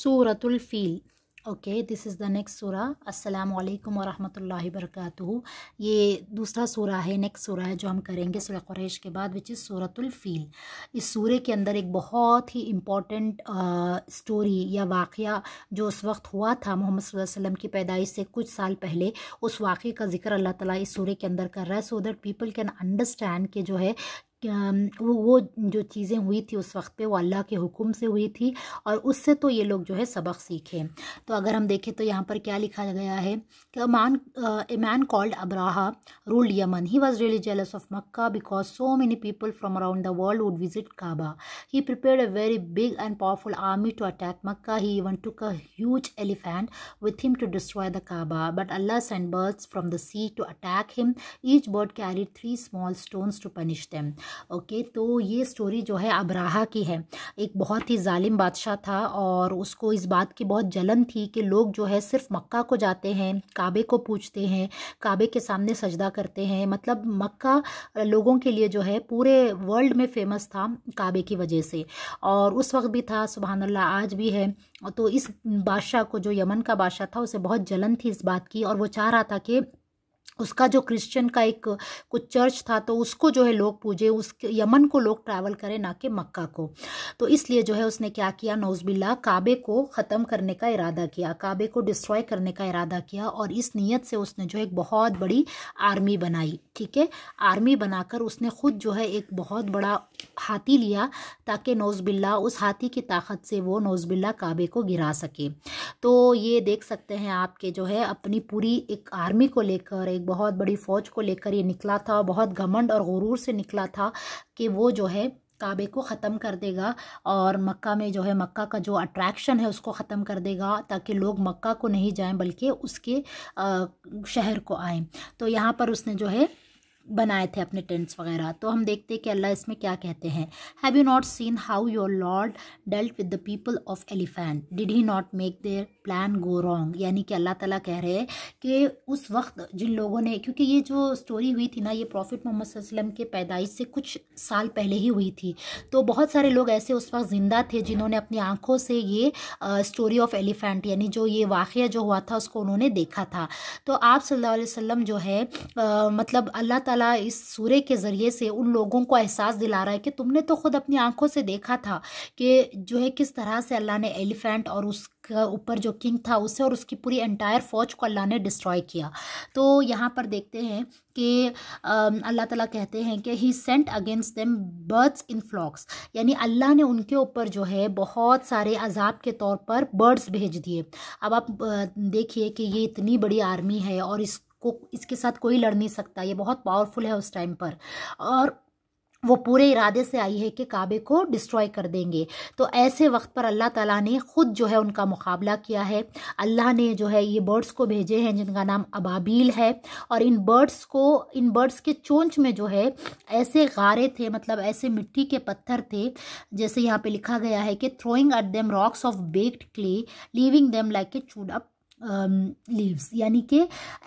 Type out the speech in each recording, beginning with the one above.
सूरतुल फ़ील okay this is the next सूरा अस्सलाम वालेकुम रहमतुल्लाहि वरकatuh ये दूसरा सूरा है नेक्स्ट सूरा है जो हम करेंगे सूरह कुरैश के बाद विच इज़ सूरतुल फ़ील इस सूरे के अंदर एक बहुत ही इम्पॉर्टेंट स्टोरी या वाकया जो उस वक्त हुआ था मोहम्मद वसल्लम की पैदाइश से कुछ साल पहले उस वाक़े का जिक्र अल्लाह ताला इस सूरे के अंदर कर रहा है so that people can understand कि जो है वो वो जो चीज़ें हुई थी उस वक्त पे वो अल्लाह के हुक्म से हुई थी और उससे तो ये लोग जो है सबक सीखे तो अगर हम देखें तो यहाँ पर क्या लिखा गया है कि मान a man called Abraha ruled Yemen he was really jealous of Mecca because so many people from around the world would visit Kaaba he prepare a very big and powerful army to attack Mecca he even took a huge elephant with him to destroy the Kaaba but Allah send birds from the sea to attack him each bird carried three small stones to punish them okay तो ये story जो है अबराहा की है एक बहुत ही ालिम बादशाह था और उसको इस बात की बहुत जलन थी कि लोग जो है सिर्फ मक्का को जाते हैं काबे को पूछते हैं काबे के सामने सजदा करते हैं मतलब मक्का लोगों के लिए जो है पूरे वर्ल्ड में फेमस था काबे की वजह से और उस वक्त भी था सुबहानल्ला आज भी है तो इस बादशाह को जो यमन का बादशाह था उसे बहुत जलन थी इस बात की और वो चाह रहा था कि उसका जो क्रिश्चियन का एक कुछ चर्च था तो उसको जो है लोग पूजे उस यमन को लोग ट्रैवल करें ना कि मक्का को तो इसलिए जो है उसने क्या किया नौजबिल्ला काबे को ख़त्म करने का इरादा किया काबे को डिस्ट्रॉय करने का इरादा किया और इस नीयत से उसने जो एक बहुत बड़ी आर्मी बनाई ठीक है आर्मी बनाकर उसने ख़ुद जो है एक बहुत बड़ा हाथी लिया ताकि नौजबिल्ला उस हाथी की ताकत से वो नौजबिल्ला काबे को गिरा सके तो ये देख सकते हैं आपके जो है अपनी पूरी एक आर्मी को लेकर एक बहुत बड़ी फ़ौज को लेकर ये निकला था बहुत घमंड और गुरूर से निकला था कि वो जो है काबे को ख़त्म कर देगा और मक्का में जो है मक्का का जो अट्रैक्शन है उसको ख़त्म कर देगा ताकि लोग मक्का को नहीं जाएं बल्कि उसके शहर को आएं तो यहाँ पर उसने जो है बनाए थे अपने टेंट्स वगैरह तो हम देखते हैं कि अल्लाह इसमें क्या कहते हैं have you not seen how your lord dealt with the people of elephant did he not make their plan go wrong यानी कि अल्लाह ताला कह रहे हैं कि उस वक्त जिन लोगों ने क्योंकि ये जो स्टोरी हुई थी ना ये प्रॉफिट मोहम्मद वसलम के पैदाइश से कुछ साल पहले ही हुई थी तो बहुत सारे लोग ऐसे उस वक्त ज़िंदा थे जिन्होंने अपनी आँखों से ये स्टोरी ऑफ एलिफेंट यानी जो ये वाक़ जो हुआ था उसको उन्होंने देखा था तो आप सल्ला वसम जो है आ, मतलब अल्लाह त ताला इस सूर्य के ज़रिए से उन लोगों को एहसास दिला रहा है कि तुमने तो खुद अपनी आंखों से देखा था कि जो है किस तरह से अल्लाह ने एलिफेंट और उस ऊपर जो किंग था उसे और उसकी पूरी एंटायर फ़ौज को अल्लाह ने डिस्ट्रॉय किया तो यहाँ पर देखते हैं कि अल्लाह ताला कहते हैं कि he sent against them birds in flocks यानी अल्लाह ने उनके ऊपर जो है बहुत सारे अजाब के तौर पर बर्ड्स भेज दिए अब आप देखिए कि ये इतनी बड़ी आर्मी है और इस को इसके साथ कोई लड़ नहीं सकता ये बहुत पावरफुल है उस टाइम पर और वो पूरे इरादे से आई है कि काबे को डिस्ट्रॉय कर देंगे तो ऐसे वक्त पर अल्लाह ताला ने ख़ुद जो है उनका मुकाबला किया है अल्लाह ने जो है ये बर्ड्स को भेजे हैं जिनका नाम अबाबील है और इन बर्ड्स को इन बर्ड्स के चोंच में जो है ऐसे गारे थे मतलब ऐसे मिट्टी के पत्थर थे जैसे यहाँ पर लिखा गया है कि throwing at them rocks of baked clay leaving them like a chewed up leaves यानी कि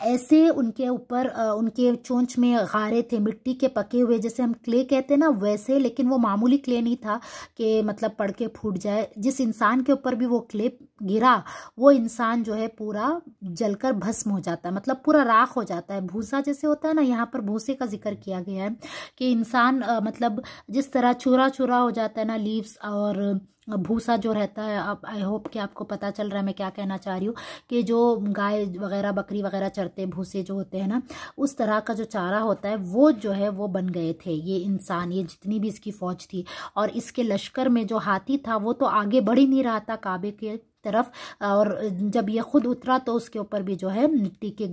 ऐसे उनके ऊपर उनके चोंच में गारे थे मिट्टी के पके हुए जैसे हम क्ले कहते हैं ना वैसे लेकिन वो मामूली क्ले नहीं था कि मतलब पड़ के फूट जाए जिस इंसान के ऊपर भी वो क्ले गिरा वो इंसान जो है पूरा जलकर भस्म हो जाता है मतलब पूरा राख हो जाता है भूसा जैसे होता है ना यहाँ पर भूसे का जिक्र किया गया है कि इंसान मतलब जिस तरह चूरा चूरा हो जाता है ना लीव्स और भूसा जो रहता है अब आई होप कि आपको पता चल रहा है मैं क्या कहना चाह रही हूँ कि जो गाय वगैरह बकरी वगैरह चरते भूसे जो होते हैं ना उस तरह का जो चारा होता है वो जो है वो बन गए थे ये इंसान ये जितनी भी इसकी फ़ौज थी और इसके लश्कर में जो हाथी था वो तो आगे बढ़ ही नहीं रहा था काबे के तरफ और जब ये खुद उतरा तो उसके ऊपर भी जो है मिट्टी के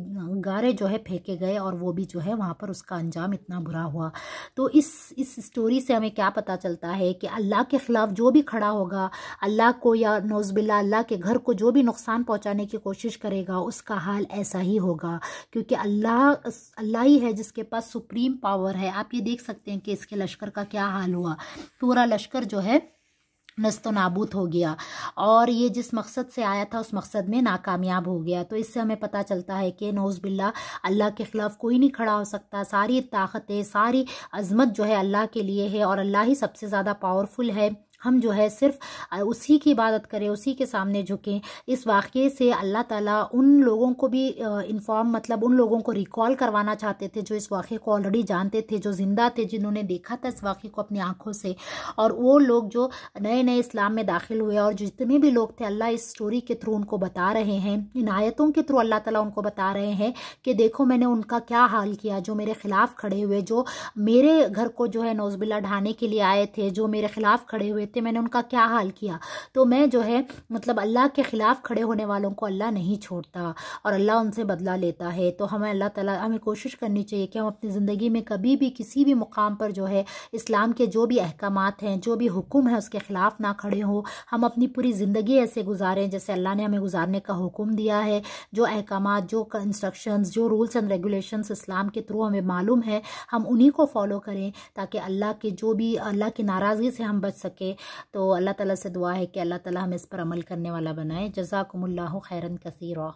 गारे जो है फेंके गए और वो भी जो है वहाँ पर उसका अंजाम इतना बुरा हुआ तो इस इस स्टोरी से हमें क्या पता चलता है कि अल्लाह के ख़िलाफ़ जो भी खड़ा होगा अल्लाह को या नौजबिल्ला अल्लाह के घर को जो भी नुकसान पहुँचाने की कोशिश करेगा उसका हाल ऐसा ही होगा क्योंकि अल्लाह अल्लाह ही है जिसके पास सुप्रीम पावर है आप ये देख सकते हैं कि इसके लश्कर का क्या हाल हुआ पूरा लश्कर जो है नस्त तो नाबूद हो गया और ये जिस मकसद से आया था उस मकसद में नाकामयाब हो गया तो इससे हमें पता चलता है कि नौज़ बिल्ला अल्लाह के ख़िलाफ़ कोई नहीं खड़ा हो सकता सारी ताकतें सारी अजमत जो है अल्लाह के लिए है और अल्लाह ही सबसे ज़्यादा पावरफुल है हम जो है सिर्फ उसी की इबादत करें उसी के सामने झुकें इस वाक़े से अल्लाह ताला उन लोगों को भी इन्फॉर्म मतलब उन लोगों को रिकॉल करवाना चाहते थे जो इस वाक़े को ऑलरेडी जानते थे जो ज़िंदा थे जिन्होंने देखा था इस वाक़े को अपनी आँखों से और वो लोग जो नए नए इस्लाम में दाखिल हुए और जितने भी लोग थे अल्लाह इस स्टोरी के थ्रू उनको बता रहे हैं इन आयतों के थ्रू अल्लाह ताला उनको बता रहे हैं कि देखो मैंने उनका क्या हाल किया जो मेरे ख़िलाफ़ खड़े हुए जो मेरे घर को जो है नौजबिला ढाने के लिए आए थे जो मेरे ख़िलाफ़ खड़े हुए देखते मैंने उनका क्या हाल किया तो मैं जो है मतलब अल्लाह के ख़िलाफ़ खड़े होने वालों को अल्लाह नहीं छोड़ता और अल्लाह उनसे बदला लेता है तो हमें अल्लाह ताला हमें कोशिश करनी चाहिए कि हम अपनी ज़िंदगी में कभी भी किसी भी मुकाम पर जो है इस्लाम के जो भी अहकाम हैं जो भी हुक्म है उसके ख़िलाफ़ ना खड़े हों हम अपनी पूरी ज़िंदगी ऐसे गुजारें जैसे अल्लाह ने हमें गुजारने का हुक्म दिया है जो अहकाम जो इंस्ट्रक्शन जो रूल्स एंड रेगुलेशन इस्लाम के थ्रू हमें मालूम है हम उन्हीं को फॉलो करें ताकि अल्लाह के जो भी अल्लाह की नाराज़गी से हम बच सकें तो अल्लाह ताला से दुआ है कि अल्लाह ताला हमें इस पर अमल करने वाला बनाए जजाकम्ला खैरन कसीरा